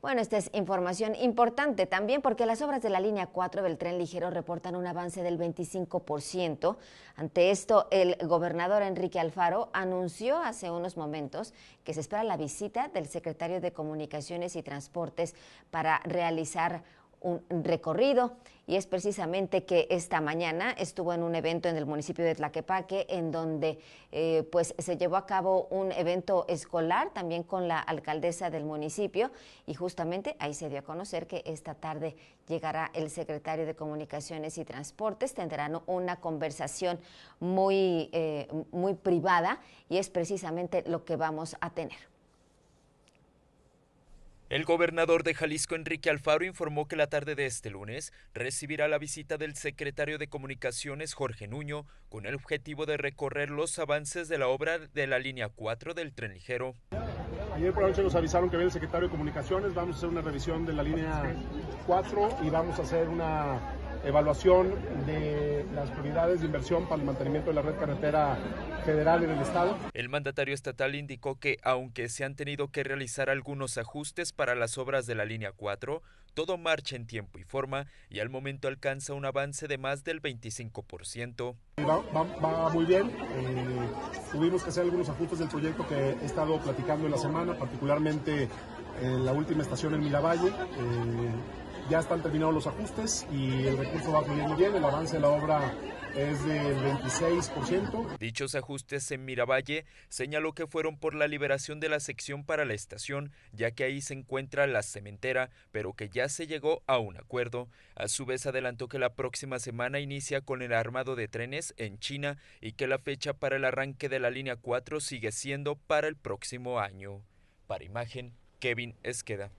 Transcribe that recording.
Bueno, esta es información importante también porque las obras de la línea 4 del tren ligero reportan un avance del 25%. Ante esto, el gobernador Enrique Alfaro anunció hace unos momentos que se espera la visita del secretario de Comunicaciones y Transportes para realizar un recorrido y es precisamente que esta mañana estuvo en un evento en el municipio de Tlaquepaque en donde eh, pues se llevó a cabo un evento escolar también con la alcaldesa del municipio y justamente ahí se dio a conocer que esta tarde llegará el secretario de Comunicaciones y Transportes, tendrán una conversación muy, eh, muy privada y es precisamente lo que vamos a tener. El gobernador de Jalisco, Enrique Alfaro, informó que la tarde de este lunes recibirá la visita del secretario de Comunicaciones, Jorge Nuño, con el objetivo de recorrer los avances de la obra de la línea 4 del tren ligero. Ayer por la noche nos avisaron que viene el secretario de Comunicaciones, vamos a hacer una revisión de la línea 4 y vamos a hacer una evaluación de las prioridades de inversión para el mantenimiento de la red carretera federal en el estado. El mandatario estatal indicó que aunque se han tenido que realizar algunos ajustes para las obras de la línea 4, todo marcha en tiempo y forma y al momento alcanza un avance de más del 25%. Va, muy bien. Eh, tuvimos que hacer algunos ajustes del proyecto que he estado platicando en la semana, particularmente en la última estación en Milavalle. Eh, ya están terminados los ajustes y el recurso va fluyendo bien, el avance de la obra es del 26%. Dichos ajustes en Miravalle señaló que fueron por la liberación de la sección para la estación, ya que ahí se encuentra la cementera, pero que ya se llegó a un acuerdo. A su vez adelantó que la próxima semana inicia con el armado de trenes en China y que la fecha para el arranque de la línea 4 sigue siendo para el próximo año. Para imagen, Kevin Esqueda.